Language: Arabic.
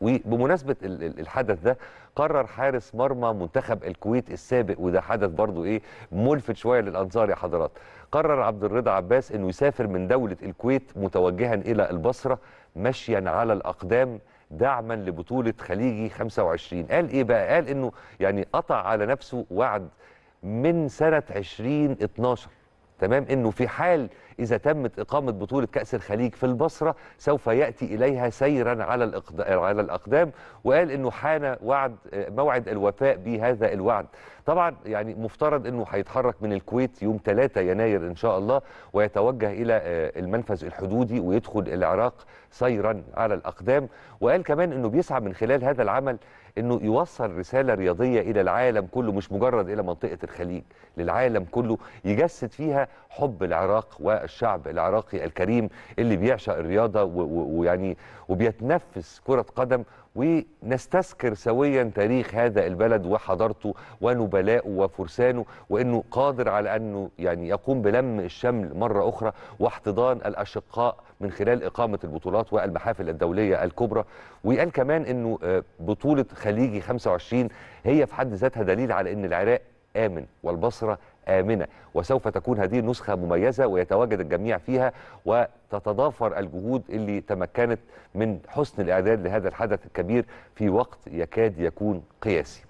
وبمناسبة الحدث ده قرر حارس مرمى منتخب الكويت السابق وده حدث برضو ايه ملفت شوية للأنظار يا حضرات قرر عبد الرضا عباس انه يسافر من دولة الكويت متوجها الى البصرة مشيا على الأقدام دعما لبطولة خليجي 25 قال ايه بقى قال انه يعني قطع على نفسه وعد من سنة 2012 تمام انه في حال اذا تمت اقامه بطوله كاس الخليج في البصره سوف ياتي اليها سيرا على الاقدام على الاقدام وقال انه حان وعد موعد الوفاء بهذا الوعد طبعا يعني مفترض انه هيتحرك من الكويت يوم 3 يناير ان شاء الله ويتوجه الى آه، المنفذ الحدودي ويدخل العراق سيرا على الاقدام وقال كمان انه بيسعى من خلال هذا العمل انه يوصل رساله رياضيه الى العالم كله مش مجرد الى منطقه الخليج للعالم كله يجسد فيها حب العراق والشعب العراقي الكريم اللي بيعشق الرياضه ويعني وبيتنفس كره قدم ونستذكر سويا تاريخ هذا البلد وحضارته ونبلاءه وفرسانه وانه قادر على انه يعني يقوم بلم الشمل مره اخرى واحتضان الاشقاء من خلال اقامه البطولات والمحافل الدوليه الكبرى وقال كمان انه آه، بطوله خليجي 25 هي في حد ذاتها دليل على ان العراق امن والبصره امنه وسوف تكون هذه النسخه مميزه ويتواجد الجميع فيها وتتضافر الجهود اللي تمكنت من حسن الاعداد لهذا الحدث الكبير في وقت يكاد يكون قياسي